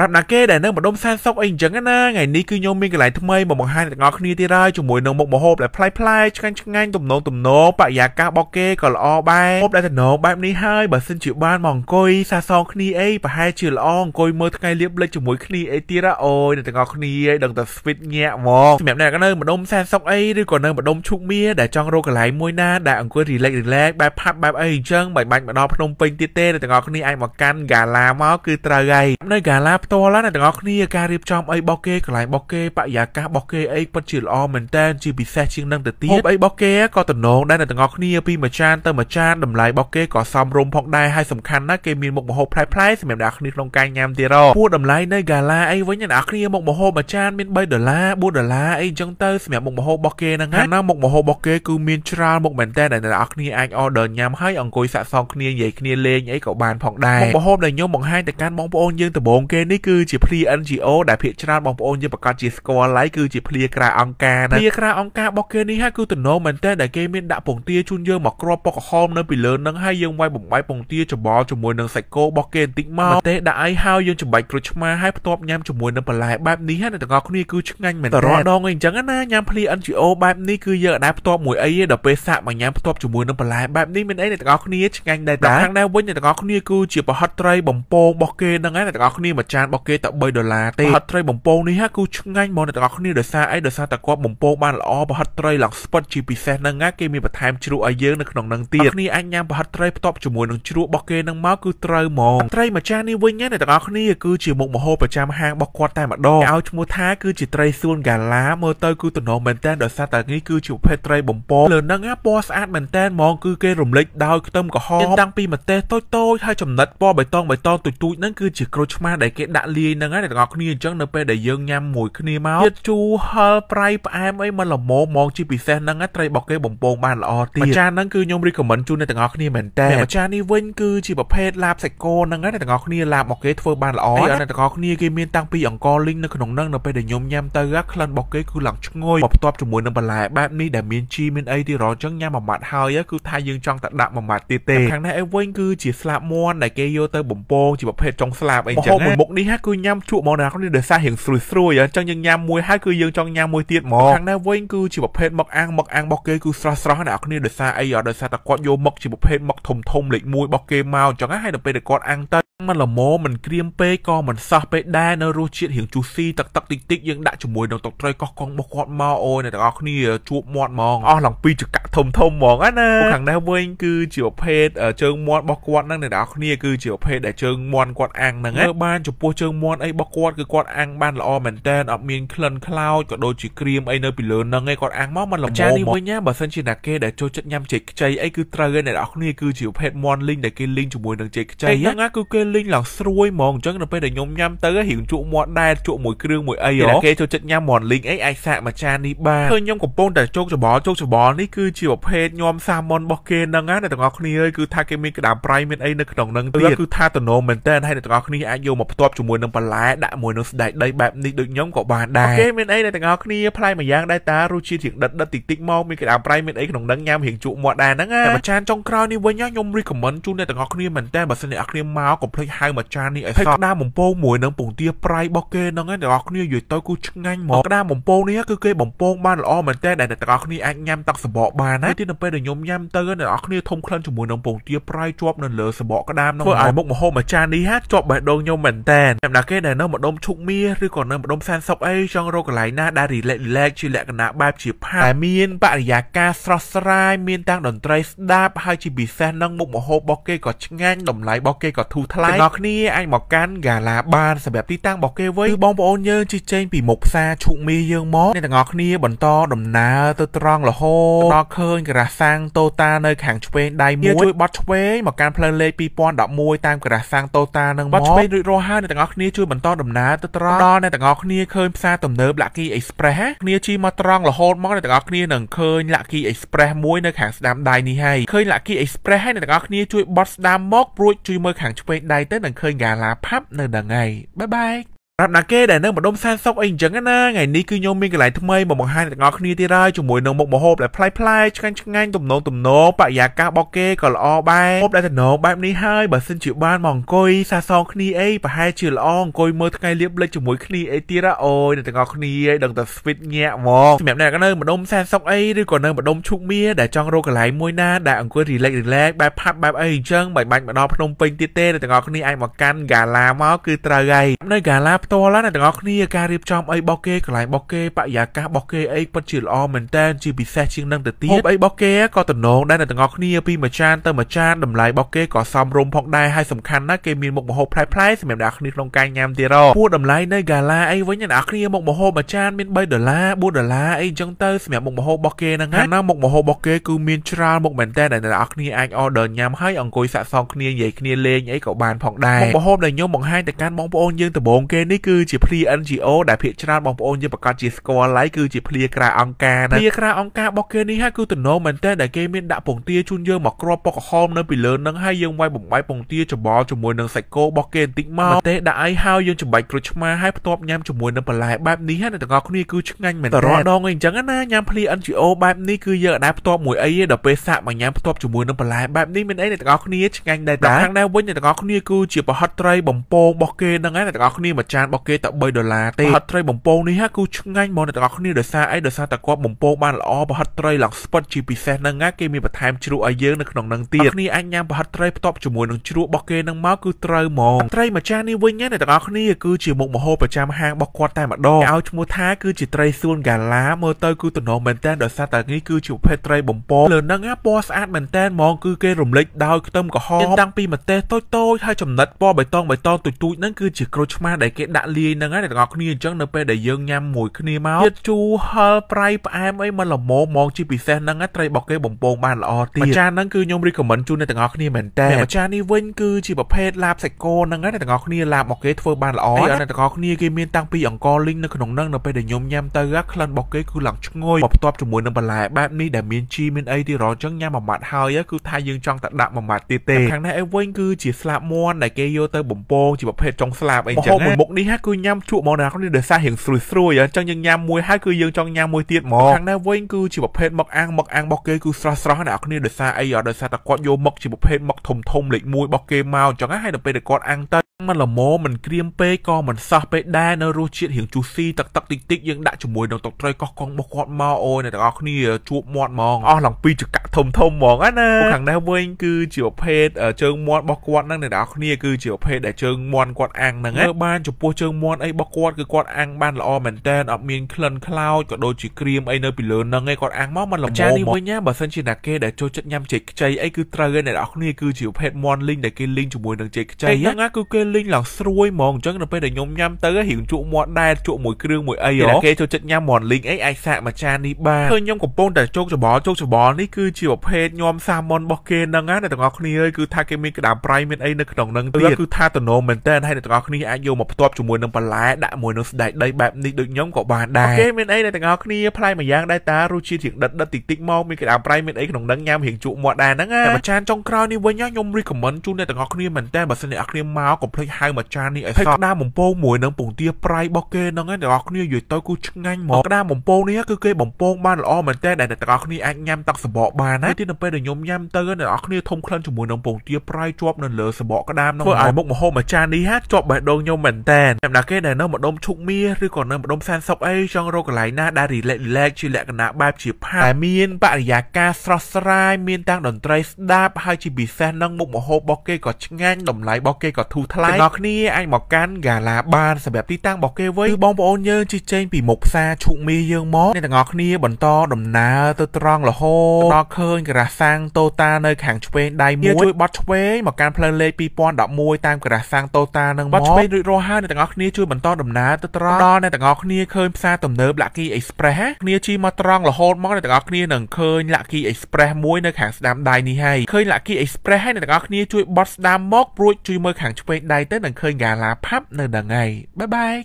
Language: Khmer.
ប្រាប់ដល់គេដែលនៅម្ដុំសែនសុកអីអញ្ចឹងណាថ្ងៃនេះគឺខ្ញុំមានកន្លែងថ្មីមកបង្ហាញទាំងអស់គ្នាទៀតហើយជាមួយនឹងមុខម្ហូបដែលប្លែកប្លែកឆ្ងាញ់ឆ្ងាញ់ទំនងទំនងបរិយាកាសរបស់គេក៏ល្អដែរមុខដែលទំនងបែបនេះហើយបើសិនជាបានមកអង្គុយសាសងគ្នាអីប្រហែលជាល្អអង្គុយមើលថ្ងៃលៀបលិចជាមួយគ្នាអីទៀតអូយអ្នកទាំងអស់គ្នាអីដឹងតែ sweet ញាក់ហ្មងសម្រាប់អ្នកនៅម្ដុំសែនសុកអីឬក៏នៅម្ដុំឈូកមៀដែលចង់រកកន្លែងមួយណាដែលអង្គុយ relax relax បែបផាប់បែបអីអញ្ចឹងមិនបាច់មកដល់ភ្នំពេញទៀតទេអ្នកទាំងអស់គ្នាអាចមកកាន់ហ្គាឡាមកគឺត្រូវហើយនៅហ្គាឡាផ្ទាល់ណាអ្នកទាំងអស់គ្នាការរៀបចំអីបោះគេកន្លែងបោះគេបរិយាកាសបោះគេអីពិតជាល្អមែនតើជាពិសេសជាងនឹងទៅទៀតហូបអីបោះគេក៏តំណងដែរអ្នកទាំងអស់គ្នាពីមួយចានទៅមួយចានតម្លៃបោះគេក៏សមរម្យផងដែរហើយសំខាន់ណាស់គេមានមុខម្ហូបប្លែកៗសម្រាប់អ្នកគ្នាក្នុងការញ៉ាំទៀតរពួកតម្លៃនៅកាឡាអីវិញអ្នកគ្នាមុខម្ហូបមួយចានមាន3ដុល្លារ4ដុល្លារអីចឹងទៅ សម្រាប់មុខម្ហូបរបស់គេហ្នឹងណាមុខម្ហូបរបស់គេគឺមានច្រើនមុខមែនតើដែលអ្នកគ្នាអាច order ញ៉ាំហើយអង្គុយសាក់សងគ្នានិយាយគ្នាលេងអីក៏បានផងដែរមុខម្ហូបដែលខ្ញុំបង្ហាញទៅកាន់បងប្អូនយើងដំបូងគេនេះនេះគឺជាភ្លា NGO ដែលភាគច្រើនបងប្អូនយើងប្រកាសជាស្គាល់ហើយគឺជាភ្លាក្រៅអង្គការណាភ្លាក្រៅអង្គការរបស់គេនេះហ่าគឺទំនងមែនតើដែលគេមានដាក់ពងទាជូនយើងមកគ្របពកហោមនៅពីលើនឹងហើយយើងវាយបំបែកពងទាច្បល់ជាមួយនឹងសាច់គោរបស់គេបន្តិចមកតែដាក់ឲ្យហើយយើងចំបាច់ក្រូចឆ្មាហើយផ្ទាប់ញ៉ាំជាមួយនឹងបន្លែបែបនេះហ្នឹងទាំងអស់គ្នាគឺឆ្ងាញ់មែនតើរាល់ដងអីអញ្ចឹងណាញ៉ាំភ្លា NGO បែបនេះគឺយើងអាចផ្ទាប់មួយអីដល់ពេលសាក់មកញ៉ាំផ្ទាប់ជាមួយនឹងបន្លែបែបនេះមានអីទាំងអស់គ្នាឆ្ងាញ់ដែរតើខាងដែរវិញទាំងអស់គ្នាគឺជាប្រហិតត្រីបំពងរបស់គេហ្នឹងហើយទាំងអស់គ្នាមួយចាននរបស់គេតែ3ដុល្លារទេប្រហិតត្រីបំពងនេះហ่าគឺឆ្ងាញ់ហ្មងអ្នកទាំងអស់គ្នាដោយសារអីដោយសារតែគាត់បំពងបានល្អប្រហិតត្រីឡើងស្ពិតជាពិសេសហ្នឹងណាគេមានបន្ថែមជ្រក់ឲ្យយើងនៅក្នុងហ្នឹងទៀតគ្នាអាចញ៉ាំប្រហិតត្រីផ្ទាប់ជាមួយនឹងជ្រក់របស់គេហ្នឹងមកគឺត្រូវហ្មងត្រីម្ចាស់នេះវិញអ្នកទាំងអស់គ្នាគឺជាមុខម្ហូបប្រចាំហាងរបស់គាត់តែម្ដងគេឲ្យឈ្មោះថាគឺជាត្រីសួនកាឡាមើលទៅគឺទំនងមែនតើដោយសារតែនេះគឺជាប្រភេទត្រីបំពងលើហ្នឹងណាពណ៌ស្អាតមែនតើហ្មងគឺគេរំលេចដោយខ្ទឹមក្រហមតាំងពីម្ទេសតូចៗហើយចំណិតពណ៌បៃតងបៃតងទូចៗហ្នឹងគឺជាក្រូចឆ្មាដែលគេដាក់លាយហ្នឹងហើយអ្នកទាំងអស់គ្នាអញ្ចឹងនៅពេលដែលយើងញ៉ាំមួយគ្នាមកទៀតជូរហឹលប្រៃផ្អែមអីមកល្មមមកជាពិសេសហ្នឹងត្រីរបស់គេបំពងបានល្អទៀតម្ចាស់ហ្នឹងគឺខ្ញុំ recommend ជូនអ្នកទាំងអស់គ្នាមែនតើម្ចាស់នេះវិញគឺជាប្រភេទឡាបសាច់គោហ្នឹងហើយអ្នកទាំងអស់គ្នាឡាបរបស់គេធ្វើបានល្អហើយអ្នកទាំងអស់គ្នាគេមានតាំងពីអង្ករលីងនៅក្នុងហ្នឹងនៅពេលដែលខ្ញុំញ៉ាំទៅក្លិនរបស់គេគឺឡើងឈ្ងុយមកផ្ទាប់ជាមួយនឹងបន្លែបែបនេះដែលមានជីមានអីទៀតរអញ្ចឹងញ៉ាំមួយម៉ាត់ហើយគឺថាយើងចង់តែដាក់មួយម៉ាត់ទៀតទេខាងនេះឯងវិញគឺជាស្លាបមាន់ដែលគេយកទៅបំពងជាប្រភេទចុងស្លាបអីចឹងមួយមុខនេះហាគឺញ៉ាំជក់មកណាគ្នាដោយសាររៀងស្រួយស្រួយអញ្ចឹងយើងញ៉ាំមួយហើយគឺយើងចង់ញ៉ាំមួយទៀតហ្មងខាងណាវិញគឺជាប្រភេទមឹកអាំងមឹកអាំងរបស់គេគឺស្រស់ស្រស់ណាគ្នាដោយសារអីដោយសារតែគាត់យកមឹកជាប្រភេទមឹកធំធំលេខ1របស់គេមកអញ្ចឹងហើយដល់ពេលដែលគាត់អាំងទៅมันល្មមមិនក្រៀមពេកក៏មិនសោះពេកដែរនៅរសជាតិរៀងជូស៊ីទឹកទឹកតិចតិចយើងដាក់ជាមួយនឹងទឹកត្រីកោះកងរបស់គាត់មកអូនអ្នកទាំងអស់គ្នាជួបមាត់ហ្មងអស់ឡើងពីចកៈធំធំហ្មងណាខាងនេះវិញគឺជាប្រភេទជើងមាត់របស់គាត់ហ្នឹងអ្នកទាំងអស់គ្នាគឺជាប្រភេទដែលជើងមាត់គាត់អាំងហ្នឹងណាបានចំពោះជើងមាត់អីរបស់គាត់គឺគាត់អាំងបានល្អមែនតើអត់មានក្លិនខ្លោចក៏ដូចជាក្រៀមអីនៅពីលើហ្នឹងឯងគាត់អាំងមកមិនល្មមចានេះវិញណាបើសិនជាអ្នកគេដែលចូលចិត្តញ៉ាំចេកខ្ចីអីគឺត្រូវឯអ្នកទាំងអស់គ្នាគឺជាប្រភេទមាន់លីងដែលគេលីងជាមួយនឹងចេកខ្ចីហ្នឹងណាគឺគេលេងឡើងស្រួយហ្មងអញ្ចឹងដល់ពេលដែលខ្ញុំញ៉ាំទៅរៀងជក់មាត់ដែរជក់មួយគ្រឿងមួយអីហ៎គេចូលចិត្តញ៉ាំមាន់លីងអីអាចសាកមួយចាននេះបានឃើញខ្ញុំកំពុងតែជោគច្បល់ជោគច្បល់នេះគឺជាប្រភេទញ៉ាំសាម៉ុនរបស់គេហ្នឹងណាអ្នកទាំងអស់គ្នាអើយគឺថាគេមានក្តាមប្រៃមានអីនៅក្នុងហ្នឹងទៀតគឺថាតំណមែនតើហើយអ្នកទាំងអស់គ្នាអាចយកមកផ្ទាប់ជាមួយនឹងបន្លែដាក់មួយនឹងស្ដែកដីបែបនេះដូចខ្ញុំក៏បានដែរគេមានអីអ្នកទាំងអស់គ្នាផ្លែមួយយ៉ាងដែរតារសជាតិរៀងដិតដិតតិចតិចមកមានក្តាមប្រៃមានអីក្នុងហ្នឹងញ៉ាំរៀងជក់មាត់ដែរហ្នឹងណាតែមួយចានចុងក្រោយនេះវិញខ្ញុំរីកមែនជូនអ្នកទាំងអស់គ្នាមែនតើបើសិនអ្នកគ្នាមកកំភ្លេចហៅមកចាននេះឲ្យសោះក្តាមបំពងមួយនឹងពងទាប្រៃរបស់គេហ្នឹងឯងទាំងអស់គ្នាយល់ទៅគូឆ្ងាញ់ហ្មងក្តាមបំពងនេះគឺគេបំពងបានល្អមែនតើដែលទាំងអស់គ្នាអាចញ៉ាំទឹកសបកបានណាទីនៅពេលដែលខ្ញុំញ៉ាំទៅអ្នកនរគ្នាធំក្លិនជាមួយនឹងពងទាប្រៃជាប់នៅលើសបកក្តាមនោះធ្វើឲ្យមុខម្ហូបមួយចាននេះហាក់ជាប់បេះដូងខ្ញុំមែនតើសម្រាប់គេដែលនៅម្ដុំឈុកមាសឬក៏នៅម្ដុំសានសុកអីចង់រកកន្លែងណាដែលរីឡែករីឡែកជាលក្ខណៈបែបជាផាតែមានបរិយាកាសស្រស់ស្រាយមានទាំងតន្ត្រីស្ដាប់ហើយជាពិសេសនឹងមុខម្ហូបរបស់គេក៏ឆ្ងាញ់តម្លៃរបស់គេក៏ធូរថ្លៃប្លែកដល់គ្នាអាចមកកាន់ហ្គាឡាបានសម្រាប់ទីតាំងរបស់គេវិញគឺបងប្អូនយើងជិះចេញពីមុខផ្សារឈូកមីយើងមកអ្នកទាំងអស់គ្នា បន្តដំណើរទៅត្រង់លហូរដល់ឃើញក្រាសាំងតូតានៅខាងឆ្វេងដៃមួយជួយបត់ឆ្វេងមកកាន់ផ្លូវលេខ2011តាមក្រាសាំងតូតានឹងមកបត់ឆ្វេងរួចរាល់ហើយអ្នកទាំងអស់គ្នាជួយបន្តដំណើរទៅត្រង់ដល់អ្នកទាំងអស់គ្នាឃើញផ្សារទំនើប Lucky Express គ្នាជិះមកត្រង់រហូតមកអ្នកទាំងអស់គ្នានឹងឃើញ Lucky Express មួយនៅខាងស្ដាំដៃនេះហើយឃើញ Lucky Express ហើយអ្នកទាំងអស់គ្នាជួយបត់ស្ដាំមកព្រួចជួយមើលខាងឆ្វេងដៃដៃទៅនឹងឃើញហ្គាឡាផាប់នៅថ្ងៃបាយបាយប្រាប់ដល់គេដែលនៅម្ដុំសែនសុកអីអញ្ចឹងណាថ្ងៃនេះគឺខ្ញុំមានកន្លែងថ្មីមកបង្ហាញទាំងអស់គ្នាទៀតហើយជាមួយនឹងមុខម្ហូបដែលប្លែកប្លែកឆ្ងាញ់ឆ្ងាញ់ទំនងទំនងបរិយាកាសរបស់គេក៏ល្អដែរម្ហូបដែលទំនងបែបនេះហើយបើសិនជាបានមកអង្គុយសាសងគ្នាអីប្រហែលជាល្អអង្គុយមើលថ្ងៃលៀបលិចជាមួយគ្នាអីទៀតអូយអ្នកទាំងអស់គ្នាដឹងតែស្វីតញាក់ហ្មងសម្រាប់អ្នកនៅម្ដុំសែនសុកអីឬក៏នៅម្ដុំឈូកមៀដែលចង់រកកន្លែងមួយណាដែលអង្គុយរីឡែករីឡែកបែបផាប់បែបអីអញ្ចឹងមិនបាច់មកដល់ភ្នំពេញទៀតទេអ្នកទាំងអស់គ្នាអាចមកកាន់ហ្គាឡាមកគឺត្រូវហើយនៅហ្គាឡាផ្ទាល់ណាអ្នកទាំងអស់គ្នាការរៀបចំអីបោះគេកន្លែងបោះគេបរិយាកាសបោះគេអីពិតជាល្អមែនតើជាពិសេសជាងនឹងទៅទៀតហូបអីបោះគេក៏តំណងដែរអ្នកទាំងអស់គ្នាពីមួយចានទៅមួយចានតម្លៃបោះគេក៏សមរម្យផងដែរហើយសំខាន់ណាស់គេមានមុខម្ហូបប្លែកៗសម្រាប់អ្នកគ្នាក្នុងការញ៉ាំទៀតរពួកតម្លៃនៅកាឡាអីវិញអ្នកគ្នាមុខម្ហូបមួយចានមាន3ដុល្លារ4ដុល្លារអីចឹងទៅ សម្រាប់មុខម្ហូបរបស់គេហ្នឹងណាមុខម្ហូបរបស់គេគឺមានច្រើនមុខមែនតើដែលអ្នកគ្នាអាច order ញ៉ាំហើយអង្គុយសាក់សងគ្នានិយាយគ្នាលេងអីក៏បានផងដែរមុខម្ហូបដែលខ្ញុំបង្ហាញទៅកាន់បងប្អូនយើងដំបូងគេនេះនេះគឺជាភ្លា NGO ដែលភាគច្រើនបងប្អូនយើងប្រកាសជាស្គាល់ហើយគឺជាភ្លាក្រៅអង្គការណាភ្លាក្រៅអង្គការរបស់គេនេះហ่าគឺទំនងមែនតើដែលគេមានដាក់ពងទាជូនយើងមកគ្របពកហោមនៅពីលើនឹងហើយយើងវាយបំបែកពងទាច្បល់ជាមួយនឹងសាច់គោរបស់គេបន្តិចមកទេដាក់ឲ្យហើយយើងចំបាច់ក្រូចឆ្មាហើយផ្ទាប់ញ៉ាំជាមួយនឹងបន្លែបែបនេះហ្នឹងទាំងអស់គ្នាគឺឆ្ងាញ់មែនតើរាល់ដងអីអញ្ចឹងណាញ៉ាំភ្លា NGO បែបនេះគឺយើងអាចផ្ទាប់ មួយអីដល់ពេលសាក់មកញ៉ាំផ្ទាប់ជាមួយនឹងបន្លែបែបនេះមានអីអ្នកទាំងអស់គ្នាឆ្ងាញ់ដែរតើខាងដែរវិញអ្នកទាំងអស់គ្នាគឺជាប្រហិតត្រីបំពងរបស់គេហ្នឹងហើយអ្នកទាំងអស់គ្នាមកចានរបស់គេតែ3ដុល្លារទេប្រហិតត្រីបំពងនេះហ่าគឺឆ្ងាញ់ហ្មងអ្នកទាំងអស់គ្នាដោយសារអីដោយសារតែគាត់បំពងបានល្អប្រហិតត្រីឡើងស្ពិតជាពិសេសហ្នឹងណាគេមានបន្ថែមជ្រក់ឲ្យយើងនៅក្នុងហ្នឹងទៀតគ្នាអាចញ៉ាំប្រហិតត្រីផ្ទាប់ជាមួយនឹងជ្រក់របស់គេហ្នឹងមកគឺត្រូវហ្មងត្រីម្ចាស់នេះវិញអ្នកទាំងអស់គ្នាគឺជាមុខម្ហូបប្រចាំហាងរបស់គាត់តែម្ដងគេឲ្យឈ្មោះថាគឺជាត្រីសួនកាឡាមើលទៅគឺទំនងមែនតើដោយសារតែនេះគឺជាប្រភេទត្រីបំពងលើហ្នឹងណាពណ៌ស្អាតមែនតើហ្មងគឺគេរំលេចដោយខ្ទឹមក្រហមតាំងពីម្ទេសតូចៗហើយចំណិតពណ៌បៃតងបៃតងទូចៗហ្នឹងគឺជាក្រូចឆ្មាដែលគេដាក់លាយហ្នឹងហើយអ្នកទាំងអស់គ្នាអញ្ចឹងនៅពេលដែលយើងញ៉ាំមួយគ្នាមកទៀតជូរហឹលប្រៃផ្អែមអីមកល្មមមកជាពិសេសហ្នឹងត្រីរបស់គេបំពងបានល្អទៀតម្ចាស់ហ្នឹងគឺខ្ញុំ recommend ជូនអ្នកទាំងអស់គ្នាមែនតើម្ចាស់នេះវិញគឺជាប្រភេទឡាបសាច់គោហ្នឹងហើយអ្នកទាំងអស់គ្នាឡាបរបស់គេធ្វើបានល្អហើយអ្នកទាំងអស់គ្នាគេមានតាំងពីអង្ករលីងនៅក្នុងហ្នឹងនៅពេលដែលខ្ញុំញ៉ាំទៅក្លិនរបស់គេគឺឡើងឈ្ងុយមកផ្ទាប់ជាមួយនឹងបន្លែបែបនេះដែលមានជីមានអីទៀតរអញ្ចឹងញ៉ាំមួយម៉ាត់ហើយគឺថាយើងចង់តែដាក់មួយម៉ាត់ទៀតទេខាងនេះឯវិញគឺជាស្លាបមន់ដែលគេយកទៅបំពងជាប្រភេទចុងស្លាបអីចឹងមួយមុខនេះហាគឺញ៉ាំជក់មកណាគ្នាដោយសាររៀងស្រួយស្រួយអញ្ចឹងយើងញ៉ាំមួយហើយគឺយើងចង់ញ៉ាំមួយទៀតហ្មងខាងណាវិញគឺជាប្រភេទមឹកអាំងមឹកអាំងរបស់គេគឺស្រស់ស្រស់ណាគ្នាដោយសារអីដោយសារតែគាត់យកមឹកជាប្រភេទមឹកធំធំលេខ1របស់គេមកអញ្ចឹងហើយដល់ពេលដែលគាត់អាំងទៅมันល្មមមិនក្រៀមពេកក៏មិនសោះពេកដែរនៅរសជាតិរៀងជូស៊ីទឹកទឹកតិចតិចយើងដាក់ជាមួយនឹងទឹកត្រីកោះកងរបស់គាត់មកអូយអ្នកទាំងអស់គ្នាជួបមាត់ហ្មងអស់ឡើងពីចកៈធំធំហ្មងណាខាងនេះវិញគឺជាប្រភេទជើងមាត់របស់គាត់ហ្នឹងអ្នកទាំងអស់គ្នាគឺជាប្រភេទដែលជើងមាត់គាត់អាំងហ្នឹងណាបានចំពោះជើងមាត់អីរបស់គាត់គឺគាត់អាំងបានល្អមែនតើអត់មានក្លិនខ្លោចក៏ដូចជាក្រៀមអីនៅពីលើហ្នឹងឯងគាត់អាំងមកមិនល្មមចានេះវិញណាបើសិនជាអ្នកគេដែលចូលចិត្តញ៉ាំចេកខ្ចីអីគឺត្រូវឯអ្នកទាំងអស់គ្នាគឺជាប្រភេទមាន់លីងដែលគេលីងជាមួយនឹងចេកខ្ចីហ្នឹងណាគឺគេលីងឡើងស្រួយហ្មងអញ្ចឹងដល់ពេលដែលខ្ញុំញ៉ាំទៅរៀងជក់មាត់ដែរជក់មួយគ្រឿងមួយអីហ៎គេចូលចិត្តញ៉ាំមាត់លីងអីអាចសាកមួយចាននេះបានឃើញខ្ញុំកំពុងតែជោគច្បល់ជោគច្បល់នេះគឺជាប្រភេទញ៉ាំសាម៉ុនរបស់គេហ្នឹងណាអ្នកទាំងអស់គ្នាអើយគឺថាគេមានក្តាមប្រៃមានអីនៅក្នុងហ្នឹងទៀតគឺថាតំណមែនតើហើយអ្នកទាំងអស់គ្នាអាចយកមកផ្ទាប់ជាមួយនឹងបន្លែដាក់មួយនឹងស្ដែកដីបែបនេះដូចខ្ញុំក៏បានដែរគេមានអីអ្នកទាំងអស់គ្នាផ្លែមួយយ៉ាងដែរតារសជាតិរៀងដិតដិតតិចតិចមកមានក្តាមប្រៃមានអីក្នុងហ្នឹងញ៉ាំរៀងជក់មាត់ដែរហ្នឹងណាតែមួយចានចុងក្រោយនេះវិញខ្ញុំរីកមែនជូនអ្នកទាំងអស់គ្នាមែនតើបើសិនអ្នកគ្នាមកកំភ្លេចហៅមកចាននេះឲ្យសោះក្តាមបំពងមួយនឹងពងទាប្រៃរបស់គេហ្នឹងឯងទាំងអស់គ្នាយល់ទៅគូឆ្ងាញ់ហ្មងក្តាមបំពងនេះគឺគេបំពងបានល្អមែនតើដែលទាំងអស់គ្នាអាចញ៉ាំទឹកសបកបានណាទីនៅពេលដែលខ្ញុំញ៉ាំទៅអ្នកនរគ្នាធំក្លិនជាមួយនឹងពងទាប្រៃជាប់នៅលើសបកក្តាមនោះធ្វើឲ្យមុខម្ហូបមួយចាននេះហាក់ជាប់បេះដូងខ្ញុំមែនតើសម្រាប់គេដែលនៅម្ដុំឈុកមាសឬក៏នៅម្ដុំសានសុកអីចង់រកកន្លែងណាដែលរីឡែករីឡែកជាលក្ខណៈបែបជាផាតែមានបរិយាកាសស្រស់ស្រាយមានទាំងតន្ត្រីស្ដាប់ហើយជាពិសេសនឹងមុខម្ហូបរបស់គេក៏ឆ្ងាញ់តម្លៃរបស់គេក៏ធូរថ្លៃប្លែកដល់គ្នាអាចមកកាន់ហ្គាឡាបានសម្រាប់ទីតាំងរបស់គេវិញគឺបងប្អូនយើងជិះចេញពីមុខផ្សារឈូកមីយើងមកអ្នកទាំងអស់គ្នា បន្តដំណើរទៅត្រង់លហូរដល់ឃើញក្រាសាំងតូតានៅខាងឆ្វេងដៃមួយជួយបត់ឆ្វេងមកកាន់ផ្លូវលេខ2011តាមក្រាសាំងតូតានឹងមកបត់ឆ្វេងរួចរាល់ហើយអ្នកទាំងអស់គ្នាជួយបន្តដំណើរទៅត្រង់ដល់អ្នកទាំងអស់គ្នាឃើញផ្សារទំនើប Lucky Express គ្នាជិះមកត្រង់រហូតមកអ្នកទាំងអស់គ្នានឹងឃើញ Lucky Express មួយនៅខាងស្ដាំដៃនេះហើយឃើញ Lucky Express ហើយអ្នកទាំងអស់គ្នាជួយបត់ស្ដាំមកព្រួចជួយមើលខាងឆ្វេងដៃដៃទៅនឹងឃើញហ្គាឡាផាប់នៅនឹងហើយបាយបាយ